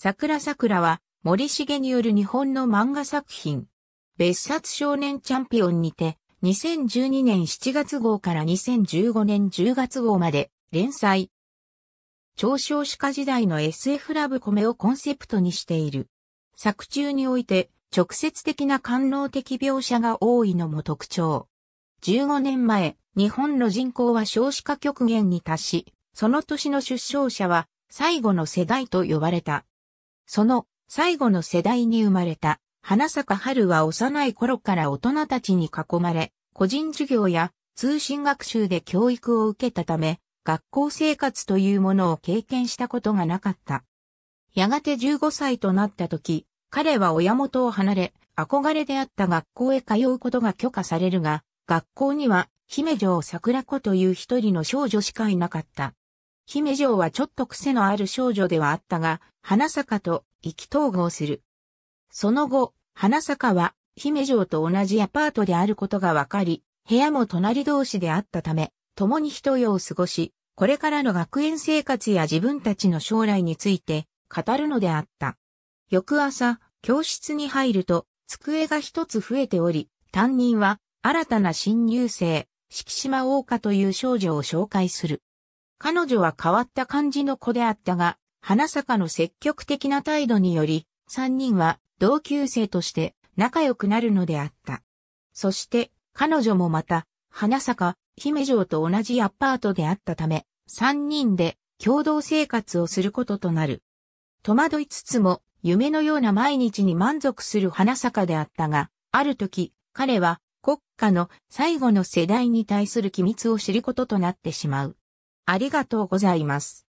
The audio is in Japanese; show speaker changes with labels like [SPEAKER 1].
[SPEAKER 1] 桜桜は森重による日本の漫画作品。
[SPEAKER 2] 別冊少年チャンピオンにて2012年7月号から2015年10月号まで連載。超少子化時代の SF ラブコメをコンセプトにしている。作中において直接的な官能的描写が多いのも特徴。15年前、日本の人口は少子化極限に達し、その年の出生者は最後の世代と呼ばれた。その最後の世代に生まれた花坂春は幼い頃から大人たちに囲まれ、個人授業や通信学習で教育を受けたため、学校生活というものを経験したことがなかった。やがて15歳となった時、彼は親元を離れ、憧れであった学校へ通うことが許可されるが、学校には姫城桜子という一人の少女しかいなかった。姫城はちょっと癖のある少女ではあったが、花坂と意気統合する。その後、花坂は姫城と同じアパートであることがわかり、部屋も隣同士であったため、共に一夜を過ごし、これからの学園生活や自分たちの将来について語るのであった。翌朝、教室に入ると、机が一つ増えており、担任は新たな新入生、敷島大花という少女を紹介する。彼女は変わった感じの子であったが、花坂の積極的な態度により、三人は同級生として仲良くなるのであった。そして彼女もまた、花坂、姫城と同じアパートであったため、三人で共同生活をすることとなる。戸惑いつつも夢のような毎日に満足する花坂であったが、ある時、彼は国家の最後の世代に対する機密を知るこ
[SPEAKER 1] ととなってしまう。ありがとうございます。